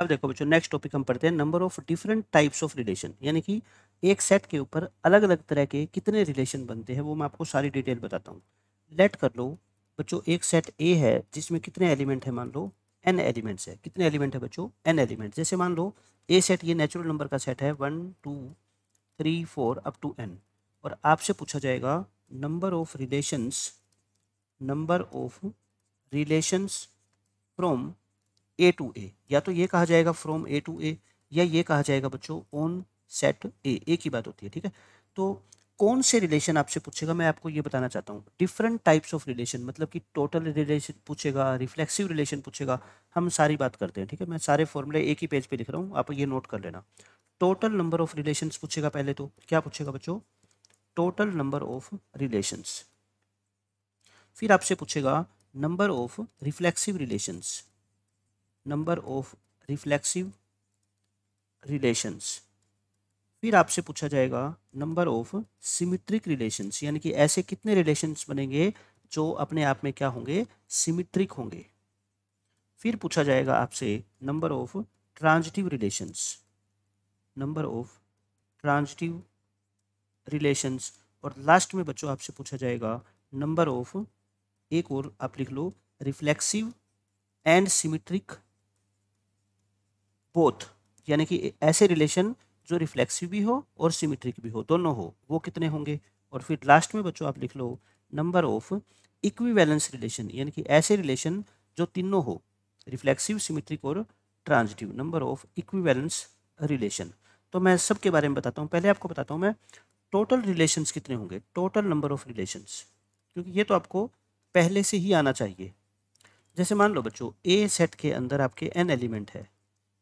अब देखो बच्चों नेक्स्ट टॉपिक हम पढ़ते हैं number of different types of relation यानी कि एक सेट के ऊपर अलग अलग तरह के कितने रिलेशन बनते हैं वो मैं आपको सारी डिटेल बताता हूँ लेट कर लो बच्चों एक सेट ए है जिसमें कितने एलिमेंट है मान लो एन एलिमेंट्स है कितने एलिमेंट है बच्चों एन एलिमेंट जैसे मान लो ए सेट ये नेचुरल नंबर का सेट है one two three four up to n और आपसे पूछा जाएगा number of relations number of relations from A to A या तो ये कहा जाएगा फ्रॉम ए टू ए या ये कहा जाएगा बच्चों ऑन सेट ए ए की बात होती है ठीक है तो कौन से रिलेशन आपसे पूछेगा मैं आपको ये बताना चाहता हूँ डिफरेंट टाइप्स ऑफ रिलेशन मतलब कि टोटल रिलेशन पूछेगा रिफ्लेक्सिव रिलेशन पूछेगा हम सारी बात करते हैं ठीक है मैं सारे फॉर्मूले एक ही पेज पे लिख रहा हूँ आप ये नोट कर लेना टोटल नंबर ऑफ रिलेशन पूछेगा पहले तो क्या पूछेगा बच्चों टोटल नंबर ऑफ रिलेशन्स फिर आपसे पूछेगा number of reflexive relations number of reflexive relations फिर आपसे पूछा जाएगा नंबर ऑफ सिमिट्रिक रिलेशंस यानी कि ऐसे कितने रिलेशंस बनेंगे जो अपने आप में क्या होंगे सिमिट्रिक होंगे फिर पूछा जाएगा आपसे number of transitive relations number of transitive relations और लास्ट में बच्चों आपसे पूछा जाएगा नंबर ऑफ एक और आप लिख लो रिफ्लेक्सिव एंड सिमिट्रिक बोथ यानी कि ऐसे रिलेशन जो रिफ्लेक्सिव भी हो और सिमेट्रिक भी हो दोनों हो वो कितने होंगे और फिर लास्ट में बच्चों आप लिख लो नंबर ऑफ इक्विवेलेंस रिलेशन यानी कि ऐसे रिलेशन जो तीनों हो रिफ्लेक्सिव सिमेट्रिक और transitive number of equivalence relation तो मैं सबके बारे में बताता हूँ पहले आपको बताता हूँ मैं टोटल रिलेशंस कितने होंगे टोटल नंबर ऑफ रिलेशंस क्योंकि ये तो आपको पहले से ही आना चाहिए जैसे मान लो बच्चों ए सेट के अंदर आपके एन एलिमेंट है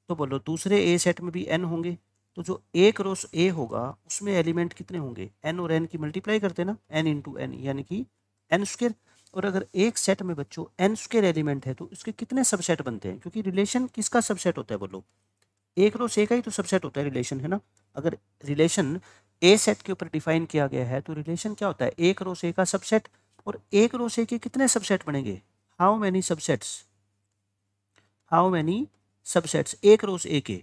तो बोलो दूसरे ए सेट में भी एन होंगे तो जो ए क्रॉस ए होगा उसमें एलिमेंट कितने होंगे एन और एन की मल्टीप्लाई करते ना एन इंटू एन यानी कि एन स्क्र और अगर एक सेट में बच्चों एन स्क्र एलिमेंट है तो इसके कितने सबसेट बनते हैं क्योंकि रिलेशन किसका सबसेट होता है बोलो ए क्रॉस ए का ही तो सबसेट होता है रिलेशन है ना अगर रिलेशन ए सेट के ऊपर डिफाइन किया गया है तो रिलेशन क्या होता है ए क्रॉस ए का सबसेट और ए क्रॉस ए के कितने सबसेट बनेंगे how many subsets how many subsets एक रो ए के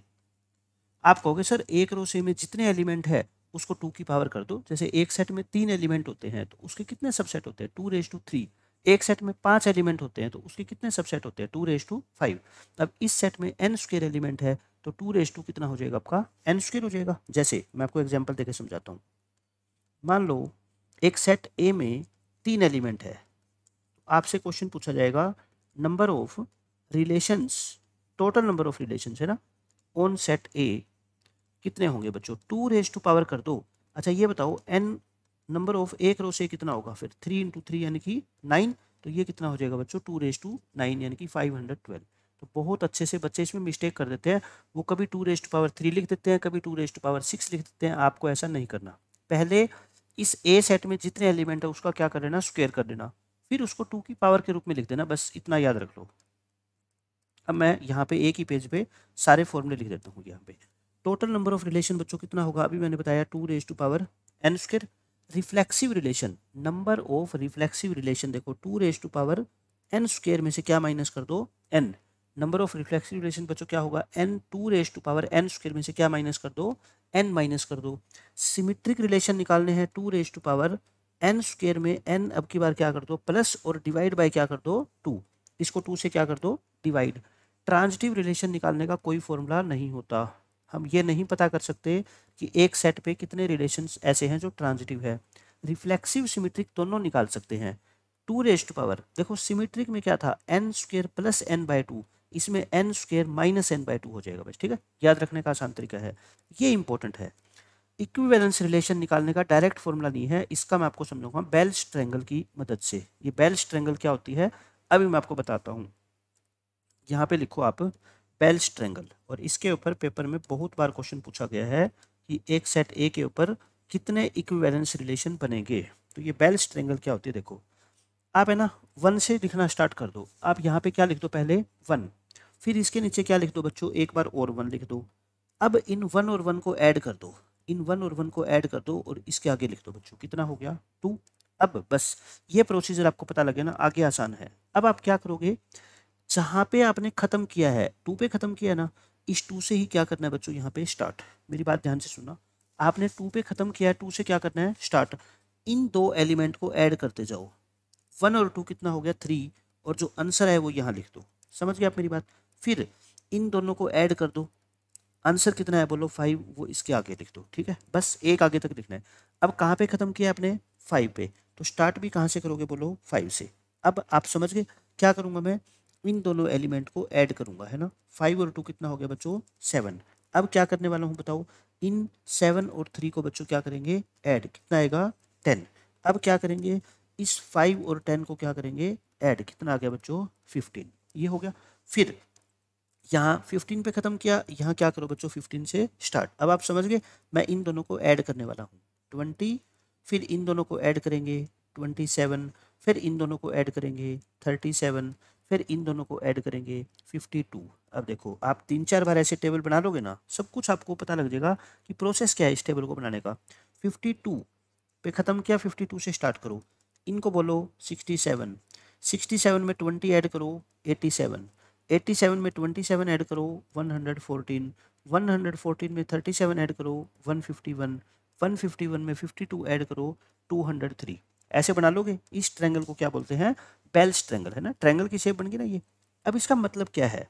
आप कहोगे सर एक रो ए में जितने एलिमेंट है उसको टू की पावर कर दो जैसे एक सेट में तीन एलिमेंट होते हैं तो उसके कितने सबसेट होते हैं टू रेज टू थ्री एक सेट में पांच एलिमेंट होते हैं तो उसके कितने सबसेट होते हैं टू रेज टू फाइव अब इस सेट में एन स्क्र एलिमेंट है तो टू रेज टू कितना हो जाएगा आपका एन स्क्र हो जाएगा जैसे मैं आपको एग्जाम्पल देकर समझाता हूँ मान लो एक सेट ए में तीन एलिमेंट है आपसे क्वेश्चन पूछा जाएगा number of relations total number of relation है ना ऑन सेट ए कितने होंगे बच्चों टू रेज टू पावर कर दो अच्छा ये बताओ एन नंबर ऑफ एक रो से कितना होगा फिर थ्री इंटू थ्री यानी कि नाइन तो ये कितना हो जाएगा बच्चों टू रेज टू नाइन यानी कि फाइव हंड्रेड ट्वेल्व तो बहुत अच्छे से बच्चे इसमें मिस्टेक कर देते हैं वो कभी two raise to power three लिख देते हैं कभी two raise to power six लिख देते हैं आपको ऐसा नहीं करना पहले इस ए सेट में जितने एलिमेंट है उसका क्या कर लेना स्क्वेयर कर देना फिर उसको टू की पावर के रूप में लिख देना बस इतना याद रख लो अब मैं यहाँ पे एक ही पेज पे सारे फॉर्मूले लिख देता हूँ यहाँ पे टोटल नंबर ऑफ रिलेशन बच्चों कितना होगा अभी मैंने बताया two raise to power n square reflexive relation number of reflexive relation देखो two raise to power n square में से क्या माइनस कर दो n number of reflexive relation बच्चों क्या होगा n two raise to power n square में से क्या माइनस कर दो एन माइनस कर दो सिमिट्रिक रिलेशन निकालने हैं two raise to power n square में एन अब की बार क्या कर दो प्लस और डिवाइड बाई क्या कर दो टू इसको टू से क्या कर दो डिवाइड ट्रांजिटिव रिलेशन निकालने का कोई फॉर्मूला नहीं होता हम ये नहीं पता कर सकते कि एक सेट पे कितने रिलेशन ऐसे हैं जो ट्रांजिटिव है रिफ्लेक्सिव सिमेट्रिक दोनों निकाल सकते हैं टू रेस्ट पावर देखो सिमेट्रिक में क्या था n square plus n by two इसमें n square minus n by two हो जाएगा बस ठीक है याद रखने का आसान तरीका है ये इंपॉर्टेंट है इक्विवेलेंस रिलेशन निकालने का डायरेक्ट फॉर्मूला नहीं है इसका मैं आपको समझाऊंगा बेल्स ट्रेंगल की मदद से ये बेल्स ट्रेंगल क्या होती है अभी मैं आपको बताता हूँ यहाँ पे लिखो आप बेल्स ट्रैंगल और इसके ऊपर पेपर में बहुत बार क्वेश्चन पूछा गया है कि एक सेट ए के ऊपर कितने इक्विवेलेंस रिलेशन बनेंगे तो ये बेल्स ट्रैंगल क्या होती है देखो आप है ना वन से लिखना स्टार्ट कर दो आप यहाँ पे क्या लिख दो पहले वन फिर इसके नीचे क्या लिख दो बच्चों एक बार और वन लिख दो अब इन वन और वन को ऐड कर दो इन वन और वन को ऐड कर दो और इसके आगे लिख दो बच्चों कितना हो गया टू अब बस ये प्रोसीजर आपको पता लगे ना आगे आसान है अब आप क्या करोगे जहाँ पे आपने ख़त्म किया है टू पे ख़त्म किया है ना इस टू से ही क्या करना है बच्चों यहाँ पे स्टार्ट मेरी बात ध्यान से सुनना आपने टू पे ख़त्म किया है टू से क्या करना है स्टार्ट इन दो एलिमेंट को ऐड करते जाओ वन और टू कितना हो गया थ्री और जो आंसर है वो यहाँ लिख दो समझ गए आप मेरी बात फिर इन दोनों को ऐड कर दो आंसर कितना है बोलो फाइव वो इसके आगे लिख दो ठीक है बस एक आगे तक लिखना है अब कहाँ पे ख़त्म किया आपने फाइव पे तो स्टार्ट भी कहाँ से करोगे बोलो फाइव से अब आप समझ गए क्या करूँगा मैं इन दोनों एलिमेंट को ऐड करूंगा है ना फाइव और टू कितना हो गया बच्चों सेवन अब क्या करने वाला हूँ बताओ इन सेवन और थ्री को बच्चों क्या करेंगे ऐड कितना आएगा टेन अब क्या करेंगे इस फाइव और टेन को क्या करेंगे ऐड कितना आ गया बच्चों फिफ्टीन ये हो गया फिर यहाँ फिफ्टीन पे ख़त्म किया यहाँ क्या करो बच्चों फिफ्टीन से स्टार्ट अब आप समझ गए मैं इन दोनों को ऐड करने वाला हूँ ट्वेंटी फिर इन दोनों को ऐड करेंगे ट्वेंटी सेवन फिर इन दोनों को ऐड करेंगे थर्टी सेवन फिर इन दोनों को ऐड करेंगे 52 अब देखो आप तीन चार बार ऐसे टेबल बना लोगे ना सब कुछ आपको पता लग जाएगा कि प्रोसेस क्या है इस टेबल को बनाने का 52 पे ख़त्म किया 52 से स्टार्ट करो इनको बोलो 67 67 में 20 ऐड करो 87 87 में 27 ऐड करो 114 114 में 37 ऐड करो 151 151 में 52 ऐड करो 203 ऐसे बना लोगे इस ट्रैंगल को क्या बोलते हैं बेल्स ट्रैंगल है ना ट्रैंगल की शेप बन गई ना ये अब इसका मतलब क्या है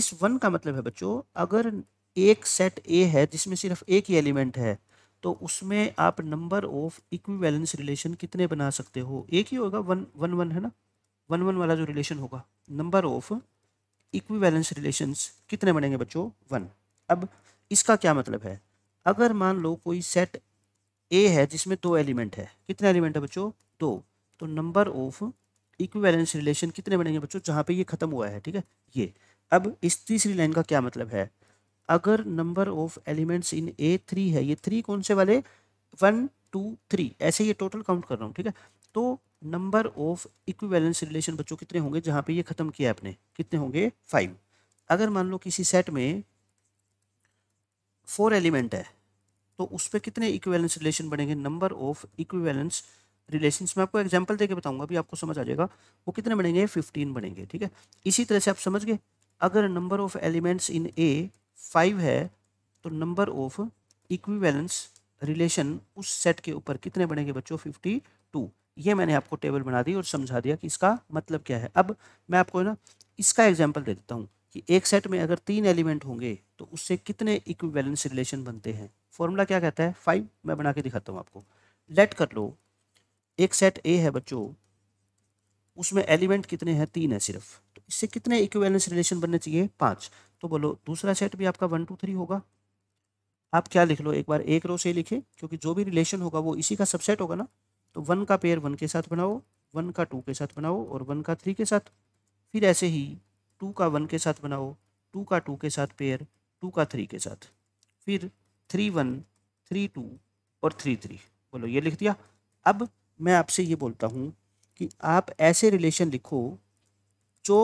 इस वन का मतलब है बच्चों अगर एक सेट ए है जिसमें सिर्फ एक ही एलिमेंट है तो उसमें आप नंबर ऑफ इक्विवेलेंस रिलेशन कितने बना सकते हो एक ही होगा वन वन वन है ना वन वन वाला जो रिलेशन होगा नंबर ऑफ इक्विवेलेंस रिलेशंस कितने बनेंगे बच्चों वन अब इसका क्या मतलब है अगर मान लो कोई सेट ए है जिसमें दो एलिमेंट है कितने एलिमेंट है बच्चों दो तो नंबर ऑफ इक्विवेलेंस रिलेशन कितने बनेंगे बच्चों जहाँ पे ये खत्म हुआ है ठीक है ये अब इस तीसरी लाइन का क्या मतलब है अगर number of elements in A three है ये थ्री कौन से वाले वन टू थ्री ऐसे ये टोटल काउंट कर रहा हूँ ठीक है तो नंबर ऑफ इक्विवेलेंस रिलेशन बच्चों कितने होंगे जहाँ पे ये खत्म किया आपने कितने होंगे फाइव अगर मान लो किसी सेट में फोर एलिमेंट है तो उस पर कितने इक्विवेलेंस रिलेशन बनेंगे नंबर ऑफ इक्विवेलेंस रिलेशन मैं आपको एग्जाम्पल देके बताऊंगा अभी आपको समझ आ जाएगा वो कितने बनेंगे फिफ्टीन बनेंगे ठीक है इसी तरह से आप समझ गए अगर number of elements in A five है तो नंबर ऑफ इक्विवेलेंस रिलेशन उस सेट के ऊपर कितने बनेंगे बच्चों फिफ्टी टू ये मैंने आपको टेबल बना दी और समझा दिया कि इसका मतलब क्या है अब मैं आपको ना इसका एग्जाम्पल दे देता हूँ कि एक सेट में अगर तीन एलिमेंट होंगे तो उससे कितने इक्विवेलेंस रिलेशन बनते हैं फॉर्मूला क्या कहता है फाइव मैं बना के दिखाता हूँ आपको लेट कर लो एक सेट ए है बच्चों उसमें एलिमेंट कितने हैं तीन है सिर्फ तो इससे कितने इक्विवेलेंस रिलेशन बनने चाहिए पाँच तो बोलो दूसरा सेट भी आपका वन टू थ्री होगा आप क्या लिख लो एक बार एक रो से लिखे क्योंकि जो भी रिलेशन होगा वो इसी का सबसेट होगा ना तो वन का पेयर वन के साथ बनाओ वन का टू के साथ बनाओ और वन का थ्री के साथ फिर ऐसे ही टू का वन के साथ बनाओ टू का टू के साथ पेयर टू का थ्री के साथ फिर थ्री वन थ्री टू और थ्री थ्री बोलो ये लिख दिया अब मैं आपसे ये बोलता हूँ कि आप ऐसे रिलेशन लिखो जो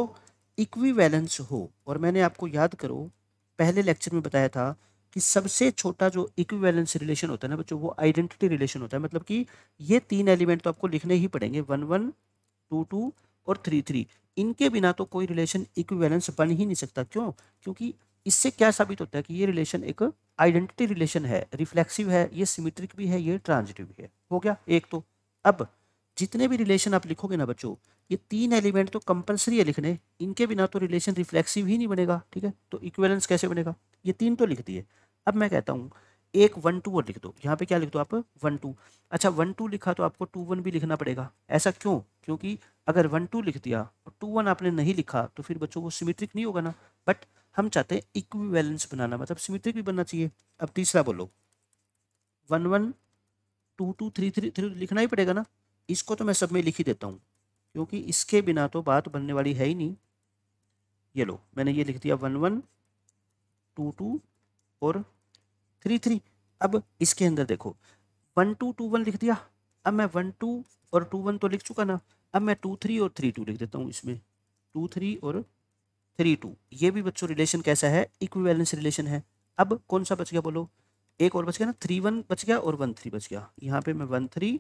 इक्विवेलेंस हो और मैंने आपको याद करो पहले लेक्चर में बताया था कि सबसे छोटा जो इक्विवेलेंस रिलेशन होता है ना बच्चों वो आइडेंटिटी रिलेशन होता है मतलब कि ये तीन एलिमेंट तो आपको लिखने ही पड़ेंगे वन वन टू टू और थ्री थ्री इनके बिना तो कोई रिलेशन इक्विवेलेंस बन ही नहीं सकता क्यों क्योंकि इससे क्या साबित होता है कि ये रिलेशन एक आइडेंटिटी रिलेशन है रिफ्लेक्सिव है ये सिमेट्रिक भी है ये ट्रांजिटिव भी है हो गया एक तो अब जितने भी रिलेशन आप लिखोगे ना बच्चों ये तीन एलिमेंट तो कंपलसरी है लिखने इनके बिना तो रिलेशन रिफ्लेक्सिव ही नहीं बनेगा ठीक है तो इक्वेलेंस कैसे बनेगा ये तीन तो लिख दिए अब मैं कहता हूँ एक वन टू और लिख दो यहाँ पे क्या लिख दो आप वन टू अच्छा वन टू लिखा तो आपको टू वन भी लिखना पड़ेगा ऐसा क्यों क्योंकि अगर वन टू लिख दिया और टू वन आपने नहीं लिखा तो फिर बच्चों को सिमेट्रिक नहीं होगा ना बट हम चाहते हैं इक्विवेलेंस बनाना मतलब सिमेट्रिक भी बनना चाहिए अब तीसरा बोलो one one two two three three three तो लिखना ही पड़ेगा ना इसको तो मैं सब में लिख ही देता हूँ क्योंकि इसके बिना तो बात बनने वाली है ही नहीं ये लो मैंने ये लिख दिया वन वन टू टू और थ्री थ्री अब इसके अंदर देखो वन टू टू वन लिख दिया अब मैं वन टू और टू वन तो लिख चुका ना अब मैं टू थ्री और थ्री टू लिख देता हूँ इसमें टू थ्री और थ्री टू ये भी बच्चों रिलेशन कैसा है इक्विवेलेंस रिलेशन है अब कौन सा बच गया बोलो एक और बच गया ना थ्री वन बच गया और वन थ्री बच गया यहाँ पे मैं वन थ्री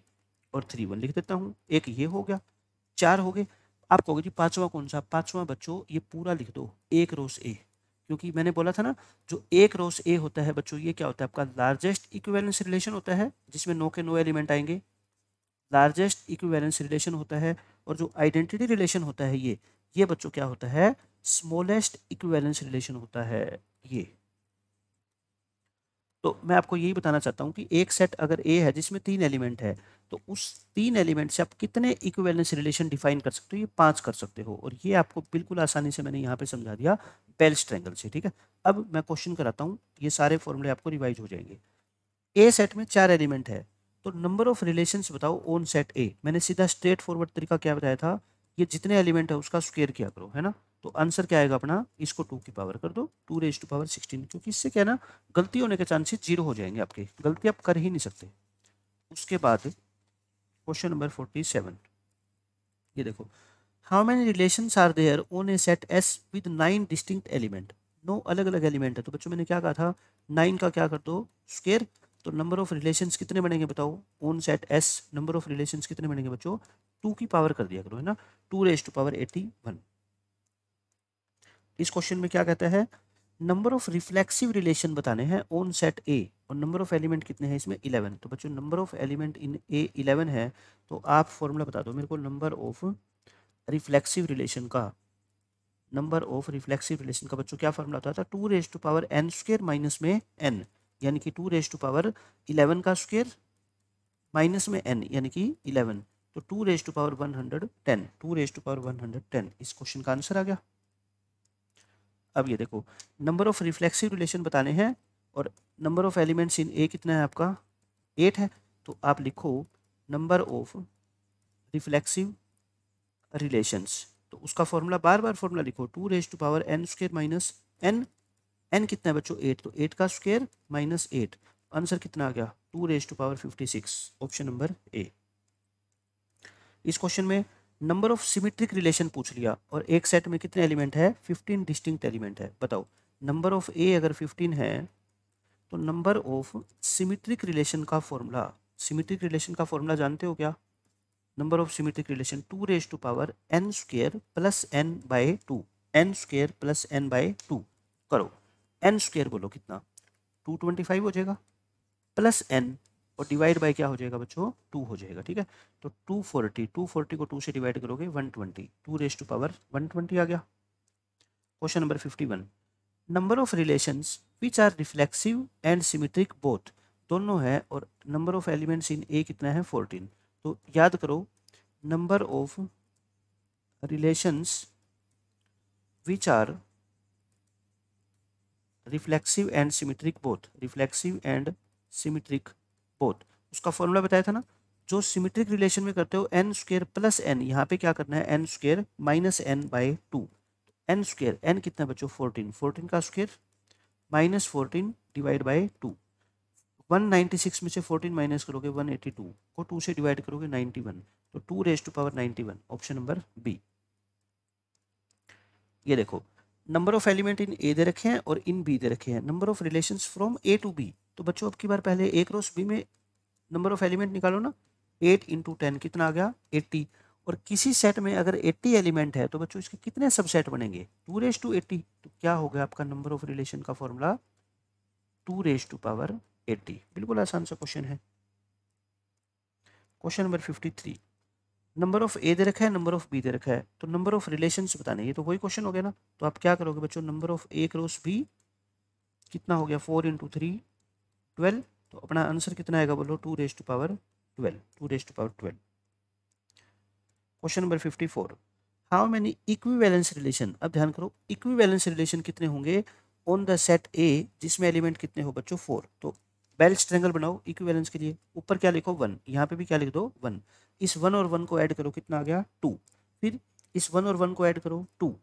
और थ्री वन लिख देता हूँ एक ये हो गया चार हो गए आप कहोगे जी पाँचवा कौन सा पाँचवा बच्चों ये पूरा लिख दो एक रोज ए क्योंकि मैंने बोला था ना जो एक रोस ए होता है बच्चों ये क्या होता है आपका लार्जेस्ट इक्विवेलेंस रिलेशन होता है जिसमें नो के नो एलिमेंट आएंगे लार्जेस्ट इक्विवेलेंस रिलेशन होता है और जो आइडेंटिटी रिलेशन होता है ये ये बच्चों क्या होता है स्मॉलेस्ट इक्विवेलेंस रिलेशन होता है ये तो मैं आपको यही बताना चाहता हूँ कि एक सेट अगर ए है जिसमें तीन एलिमेंट है तो उस तीन एलिमेंट से आप कितने इक्वेलेंस रिलेशन डिफाइन कर सकते हो ये पांच कर सकते हो और ये आपको बिल्कुल आसानी से मैंने यहाँ पे समझा दिया बेल स्ट्रेंगल से ठीक है अब मैं क्वेश्चन कराता हूँ ये सारे फॉर्मूले आपको रिवाइज हो जाएंगे ए सेट में चार एलिमेंट है तो नंबर ऑफ रिलेशन बताओ ऑन सेट ए मैंने सीधा स्ट्रेट फॉरवर्ड तरीका क्या बताया था ये जितने एलिमेंट है उसका स्क्वेयर किया करो है ना तो आंसर क्या आएगा अपना इसको टू की पावर कर दो two raise to power sixteen क्योंकि इससे क्या ना गलती होने के चांसेस जीरो हो जाएंगे आपके गलती आप कर ही नहीं सकते उसके बाद क्वेश्चन नंबर फोर्टी सेवन ये देखो how many relation are there on a set S with nine distinct element नो अलग अलग एलिमेंट है तो बच्चों मैंने क्या कहा था नाइन का क्या कर दो स्केयर तो नंबर ऑफ रिलेशन कितने बनेंगे बताओ on set S number of relation कितने बनेंगे बच्चों टू की पावर कर दिया करो है ना two raise to power eighty one इस क्वेश्चन में क्या कहता है नंबर ऑफ रिफ्लेक्सिव रिलेशन बताने हैं ऑन सेट ए और नंबर ऑफ एलिमेंट कितने हैं इसमें इलेवन तो बच्चों number of element in A eleven है तो आप फॉर्मूला बता दो मेरे को नंबर ऑफ रिफ्लेक्सिव रिलेशन का नंबर ऑफ रिफ्लेक्सिव रिलेशन का बच्चों क्या फॉर्मूला होता था two raise to power n square minus में एन यानी कि two raise to power eleven का स्क्वेयर माइनस में एन यानी कि इलेवन तो two raise to power one hundred ten two raise to power one hundred ten इस question का आंसर आ गया अब ये देखो नंबर ऑफ़ रिफ्लेक्सिव रिलेशन बताने हैं और number of elements in A कितना है आपका एट है तो आप लिखो नंबर ऑफ रिफ्लेक्सिव रिलेशंस तो उसका फॉर्मूला बार बार फॉर्मूला लिखो two raise to power n square minus n n कितना है बच्चों एट तो एट का स्क्वेयर माइनस एट आंसर कितना आ गया two raise to power fifty six option number A इस क्वेश्चन में नंबर ऑफ सिमेट्रिक रिलेशन पूछ लिया और एक सेट में कितने एलिमेंट है फिफ्टीन डिस्टिंक्ट एलिमेंट है बताओ नंबर ऑफ ए अगर फिफ्टीन है तो नंबर ऑफ सिमेट्रिक रिलेशन का फॉर्मूला सिमेट्रिक रिलेशन का फॉर्मूला जानते हो क्या number of symmetric relation two raise to power n square plus n by two n square plus n by two करो n square बोलो कितना टू ट्वेंटी फाइव हो जाएगा प्लस एन और डिवाइड बाय क्या हो जाएगा बच्चों टू हो जाएगा ठीक है तो टू फोर्टी टू फोर्टी को टू से डिवाइड करोगे one twenty two raise to power one twenty आ गया question number fifty one number of relation which are reflexive and symmetric both दोनों है और number of elements in A कितना है फोर्टीन तो याद करो number of relations which are reflexive and symmetric both reflexive and symmetric both उसका formula बताया था ना जो सिमेट्रिक रिलेशन में करते हो एन स्क्र प्लस एन यहाँ पे क्या करना है n square minus n by two n square n कितना बच्चों फोर्टीन फोर्टीन का square minus fourteen divide by two one ninety six में से फोर्टीन माइनस करोगे वन एटी टू को टू से डिवाइड करोगे नाइन्टी वन तो two raise to power ninety one option number B ये देखो number of element in A दे रखे हैं और इन बी दे रखे हैं number of relation from A to B तो बच्चों अब की बार पहले एक रोस बी में नंबर ऑफ एलिमेंट निकालो ना एट इंटू टेन कितना आ गया एट्टी और किसी सेट में अगर एट्टी एलिमेंट है तो बच्चों इसके कितने सबसेट बनेंगे टू रेस टू एट्टी तो क्या हो गया आपका नंबर ऑफ रिलेशन का formula two raise to power eighty बिल्कुल आसान सा क्वेश्चन है question number fifty three number of A दे रखा है नंबर ऑफ बी दे रखा है तो नंबर ऑफ रिलेशन बताने ये तो वही क्वेश्चन हो गया ना तो आप क्या करोगे बच्चों number of A cross B कितना हो गया फोर इंटू थ्री ट्वेल्व तो अपना आंसर कितना आएगा बोलो two raised to power twelve two raised to power twelve question number fifty four how many equivalence relation अब ध्यान करो बैलेंस रिलेशन कितने होंगे ऑन द सेट ए जिसमें एलिमेंट कितने हो बच्चों फोर तो बैलेंस ट्रेंगल बनाओ बैलेंस के लिए ऊपर क्या लिखो वन यहाँ पे भी क्या लिख दो वन इस वन और वन को ऐड करो कितना आ गया टू फिर इस वन और वन को ऐड करो टू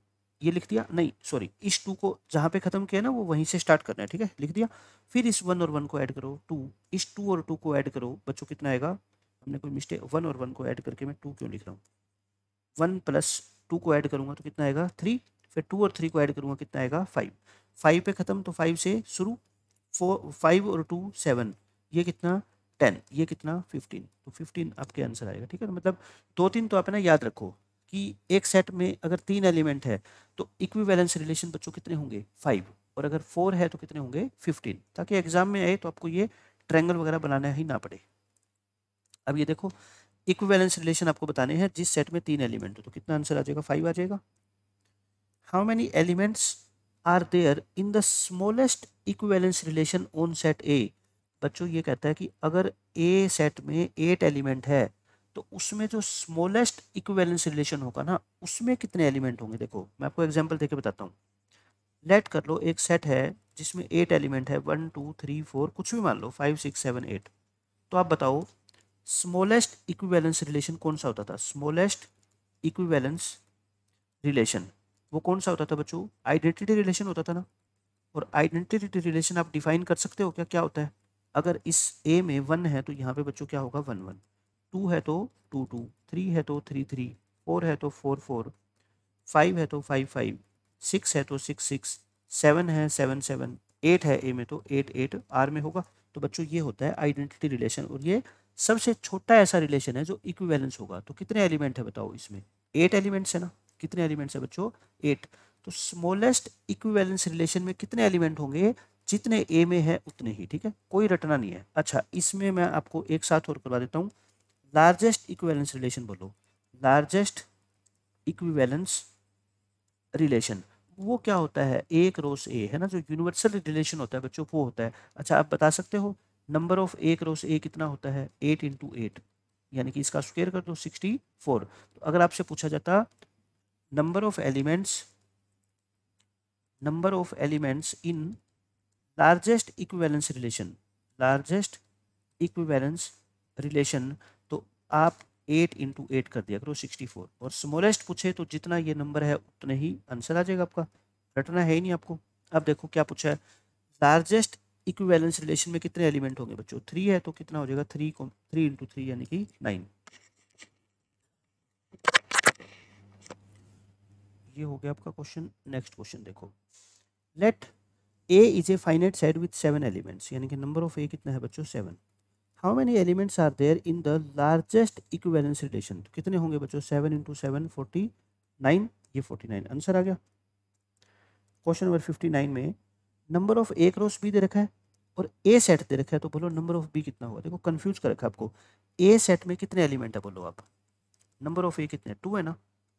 ये लिख दिया नहीं सॉरी इस टू को जहाँ पे ख़त्म किया ना वो वहीं से स्टार्ट करना है ठीक है लिख दिया फिर इस वन और वन को ऐड करो टू इस टू और टू को ऐड करो बच्चों कितना आएगा हमने कोई मिस्टेक वन और वन को ऐड करके मैं टू क्यों लिख रहा हूँ वन प्लस टू को ऐड करूँगा तो कितना आएगा थ्री फिर टू और थ्री को ऐड करूँगा कितना आएगा फाइव फाइव पे ख़त्म तो फाइव से शुरू फोर फाइव और टू सेवन ये कितना टेन ये कितना फिफ्टीन तो फिफ्टीन आपके आंसर आएगा ठीक है तो मतलब दो तीन तो आप ना याद रखो कि एक सेट में अगर तीन एलिमेंट है तो इक्विवेलेंस रिलेशन बच्चों कितने होंगे फाइव और अगर फोर है तो कितने होंगे फिफ्टीन ताकि एग्जाम में आए तो आपको ये ट्रैंगल वगैरह बनाना ही ना पड़े अब ये देखो इक्विवेलेंस रिलेशन आपको बताने हैं जिस सेट में तीन एलिमेंट हो तो कितना आंसर आ जाएगा फाइव आ जाएगा how many elements are there in the smallest equivalence relation on set A बच्चों ये कहता है कि अगर ए सेट में एट एलिमेंट है तो उसमें जो स्मॉलेस्ट इक्वेलेंस रिलेशन होगा ना उसमें कितने एलिमेंट होंगे देखो मैं आपको एग्जाम्पल देके बताता हूँ लेट कर लो एक सेट है जिसमें एट एलिमेंट है वन टू थ्री फोर कुछ भी मान लो फाइव सिक्स सेवन एट तो आप बताओ स्मॉलेस्ट इक्विवेलेंस रिलेशन कौन सा होता था स्मॉलेस्ट इक्विवेलेंस रिलेशन वो कौन सा होता था बच्चों आइडेंटिटी रिलेशन होता था ना और आइडेंटिटी रिलेशन आप डिफाइन कर सकते हो क्या क्या होता है अगर इस ए में वन है तो यहाँ पे बच्चों क्या होगा वन वन टू है तो टू टू थ्री है तो थ्री थ्री फोर है तो फोर फोर फाइव है तो फाइव फाइव सिक्स है तो सिक्स सिक्स सेवन है सेवन सेवन एट है ए में तो एट एट आर में होगा तो बच्चों ये होता है आइडेंटिटी रिलेशन और ये सबसे छोटा ऐसा रिलेशन है जो इक्विवेलेंस होगा तो कितने एलिमेंट है बताओ इसमें एट एलिमेंट्स है ना कितने एलिमेंट्स है बच्चों एट तो स्मॉलेस्ट इक्विवेलेंस रिलेशन में कितने एलिमेंट होंगे जितने ए में है उतने ही ठीक है कोई रटना नहीं है अच्छा इसमें मैं आपको एक साथ और करवा देता हूँ लार्जेस्ट इक्विवेलेंस रिलेशन बोलो लार्जेस्ट इक्विवेलेंस रिलेशन वो क्या होता है ए क्रॉस ए है ना जो यूनिवर्सल रिलेशन होता है बच्चों वो होता है अच्छा आप बता सकते हो number of A cross A कितना होता है एट इंटू एट यानी कि इसका स्क्वेयर कर दो सिक्सटी फोर तो अगर आपसे पूछा जाता number of elements number of elements in largest equivalence relation largest equivalence relation आप एट इंटू एट कर दिया करो सिक्सटी फोर और स्मॉलेस्ट पूछे तो जितना ये नंबर है उतने ही आंसर आ जाएगा आपका रटना है ही नहीं आपको अब देखो क्या पूछा है लार्जेस्ट इक्विवेलेंस रिलेशन में कितने एलिमेंट होंगे बच्चों थ्री है तो कितना हो जाएगा थ्री को थ्री इंटू थ्री यानी कि नाइन ये हो गया आपका क्वेश्चन नेक्स्ट क्वेश्चन देखो let A is a finite set with seven elements यानी कि नंबर ऑफ ए कितना है बच्चों seven how many elements are there in the largest equivalence relation कितने होंगे बच्चों seven into seven forty nine ये फोर्टी नाइन आंसर आ गया क्वेश्चन नंबर फिफ्टी नाइन में number of A cross B दे रखा है और ए सेट दे रखा है तो बोलो नंबर ऑफ बी कितना हुआ देखो कन्फ्यूज कर रखा है आपको ए सेट में कितने एलिमेंट है बोलो आप नंबर ऑफ ए कितने टू है ना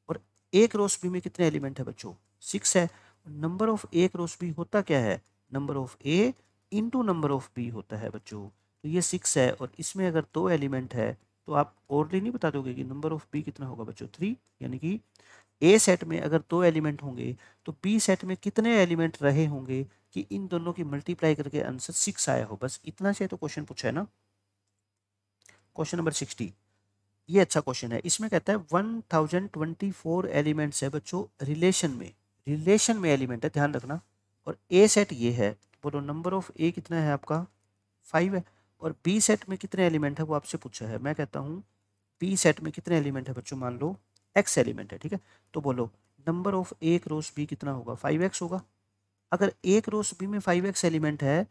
और ए क्रॉस बी में कितने एलिमेंट है बच्चों सिक्स है number of A cross B होता क्या है number of A into number of B होता है बच्चों तो ये सिक्स है और इसमें अगर दो एलिमेंट है तो आप ओरली नहीं बता दोगे कि नंबर ऑफ बी कितना होगा बच्चों थ्री यानी कि ए सेट में अगर दो एलिमेंट होंगे तो बी सेट में कितने एलिमेंट रहे होंगे कि इन दोनों की मल्टीप्लाई करके आंसर सिक्स आया हो बस इतना से तो क्वेश्चन पूछा है ना क्वेश्चन नंबर सिक्सटी ये अच्छा क्वेश्चन है इसमें कहता है one thousand twenty four elements है बच्चों रिलेशन में रिलेशन में एलिमेंट है ध्यान रखना और ए सेट ये है बोलो नंबर ऑफ ए कितना है आपका फाइव है और पी सेट में कितने एलिमेंट है वो आपसे पूछा है मैं कहता हूँ पी सेट में कितने एलिमेंट है बच्चों मान लो एक्स एलिमेंट है ठीक है तो बोलो नंबर ऑफ एक रोस बी कितना होगा फाइव एक्स होगा अगर एक रोस बी में फाइव एक्स एलिमेंट है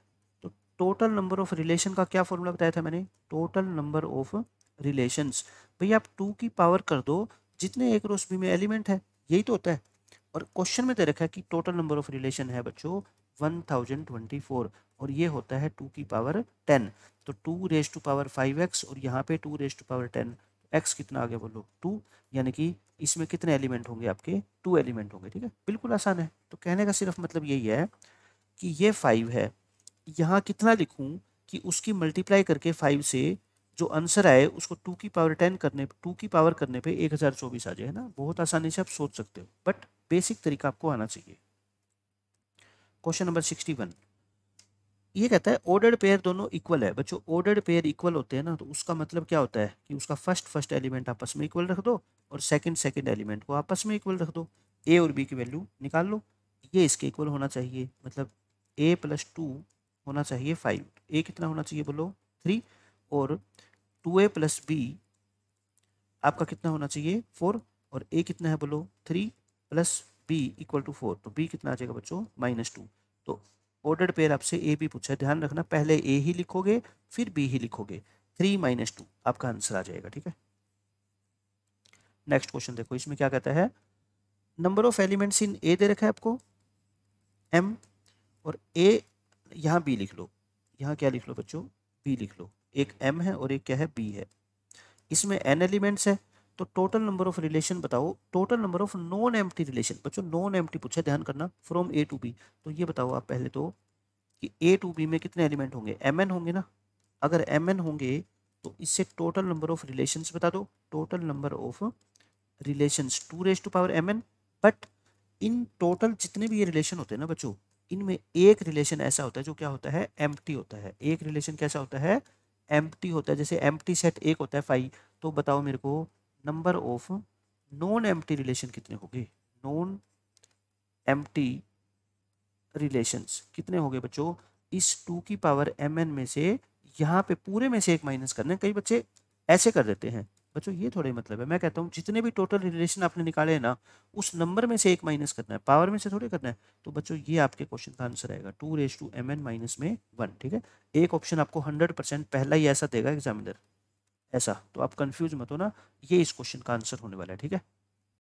तो टोटल नंबर ऑफ रिलेशन का क्या फॉर्मूला बताया था मैंने टोटल नंबर ऑफ रिलेशंस भैया आप टू की पावर कर दो जितने एक रोस बी में एलिमेंट है यही तो होता है और क्वेश्चन में दे तो रखा है कि टोटल नंबर ऑफ रिलेशन है बच्चों वन थाउजेंड ट्वेंटी फोर और ये होता है टू की पावर टेन तो two raise to power five X और यहाँ पे two raise to power ten X कितना आ गया बोलो टू यानी कि इसमें कितने एलिमेंट होंगे आपके टू एलिमेंट होंगे ठीक है बिल्कुल आसान है तो कहने का सिर्फ मतलब यही है कि ये फाइव है यहाँ कितना लिखूँ कि उसकी मल्टीप्लाई करके फाइव से जो आंसर आए उसको टू की पावर टेन करने टू की पावर करने पे एक हज़ार चौबीस आ जाए है ना बहुत आसानी से आप सोच सकते हो बट बेसिक तरीका आपको आना चाहिए क्वेश्चन नंबर सिक्सटी वन ये कहता है ऑर्डर्ड पेयर दोनों इक्वल है बच्चों ऑर्डर्ड पेयर इक्वल होते हैं ना तो उसका मतलब क्या होता है कि उसका फर्स्ट फर्स्ट एलिमेंट आपस में इक्वल रख दो और सेकंड सेकंड एलिमेंट को आपस में इक्वल रख दो ए और बी की वैल्यू निकाल लो ये इसके इक्वल होना चाहिए मतलब ए प्लस टू होना चाहिए फाइव ए कितना होना चाहिए बोलो थ्री और टू ए प्लस बी आपका कितना होना चाहिए फोर और ए कितना है बोलो three plus B equal to four तो बी कितना आ जाएगा बच्चों माइनस टू तो ऑर्डर पेयर आपसे ए बी पूछा ध्यान रखना पहले ए ही लिखोगे फिर बी ही लिखोगे थ्री माइनस टू आपका आंसर आ जाएगा ठीक है नेक्स्ट क्वेश्चन देखो इसमें क्या कहता है number of elements in A दे रखा है आपको एम और ए यहाँ बी लिख लो यहाँ क्या लिख लो बच्चों बी लिख लो एक एम है और एक क्या है बी है इसमें एन एलिमेंट्स है तो टोटल नंबर ऑफ रिलेशन बताओ total number of non M relation बच्चों नॉन टी पूछा ध्यान करना फ्रॉम ए टू बी तो ये बताओ आप पहले तो कि ए टू बी में कितने एलिमेंट होंगे एम एन होंगे ना अगर एम एन होंगे तो इससे टोटल नंबर ऑफ रिलेशन बता दो total number of relation two raise to power M N but in total जितने भी ये रिलेशन होते हैं ना बच्चों इनमें एक रिलेशन ऐसा होता है जो क्या होता है एम होता है एक रिलेशन कैसा होता है एम होता है जैसे एम सेट एक होता है फाइव तो बताओ मेरे को number of non empty relation कितने होंगे नॉन एम्प्टी रिलेशंस कितने होंगे बच्चों इस टू की पावर एम एन में से यहाँ पे पूरे में से एक माइनस करना कई बच्चे ऐसे कर देते हैं बच्चों ये थोड़े मतलब है मैं कहता हूँ जितने भी टोटल रिलेशन आपने निकाले हैं ना उस नंबर में से एक माइनस करना है पावर में से थोड़े करना है तो बच्चों ये आपके क्वेश्चन का आंसर आएगा two raise two M N minus में वन ठीक है एक ऑप्शन आपको हंड्रेड परसेंट पहला ही ऐसा देगा एग्जामिनर ऐसा तो आप कंफ्यूज मत हो ना ये इस क्वेश्चन का आंसर होने वाला है ठीक है